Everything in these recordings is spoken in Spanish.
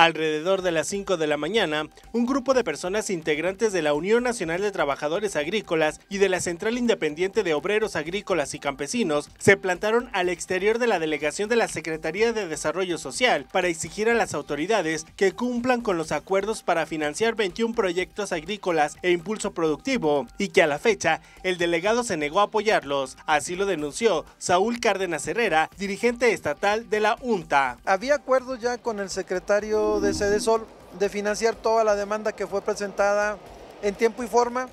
Alrededor de las 5 de la mañana, un grupo de personas integrantes de la Unión Nacional de Trabajadores Agrícolas y de la Central Independiente de Obreros Agrícolas y Campesinos se plantaron al exterior de la delegación de la Secretaría de Desarrollo Social para exigir a las autoridades que cumplan con los acuerdos para financiar 21 proyectos agrícolas e impulso productivo y que a la fecha el delegado se negó a apoyarlos. Así lo denunció Saúl Cárdenas Herrera, dirigente estatal de la UNTA. Había acuerdo ya con el secretario de Cedesol de financiar toda la demanda que fue presentada en tiempo y forma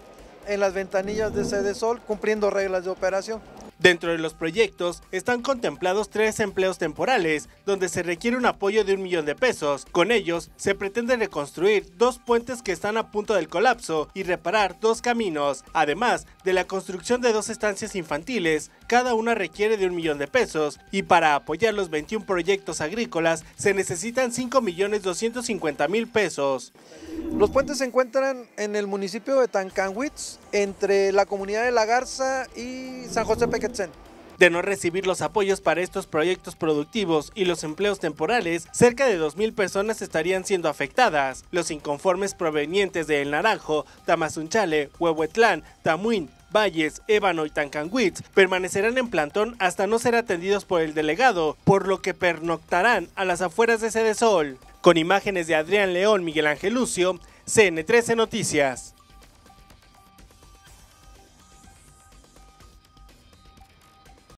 en las ventanillas de Sol, cumpliendo reglas de operación. Dentro de los proyectos están contemplados tres empleos temporales, donde se requiere un apoyo de un millón de pesos. Con ellos se pretende reconstruir dos puentes que están a punto del colapso y reparar dos caminos, además de la construcción de dos estancias infantiles, cada una requiere de un millón de pesos, y para apoyar los 21 proyectos agrícolas se necesitan 5 millones 250 mil pesos. Los puentes se encuentran en el municipio de Tancanwitz, entre la comunidad de La Garza y San José De no recibir los apoyos para estos proyectos productivos y los empleos temporales, cerca de 2.000 personas estarían siendo afectadas. Los inconformes provenientes de El Naranjo, Tamazunchale, Huehuetlán, Tamuín, Valles, Ébano y Tancanwitz permanecerán en plantón hasta no ser atendidos por el delegado, por lo que pernoctarán a las afueras de Sede Sol. Con imágenes de Adrián León, Miguel Ángel Lucio, CN13 Noticias.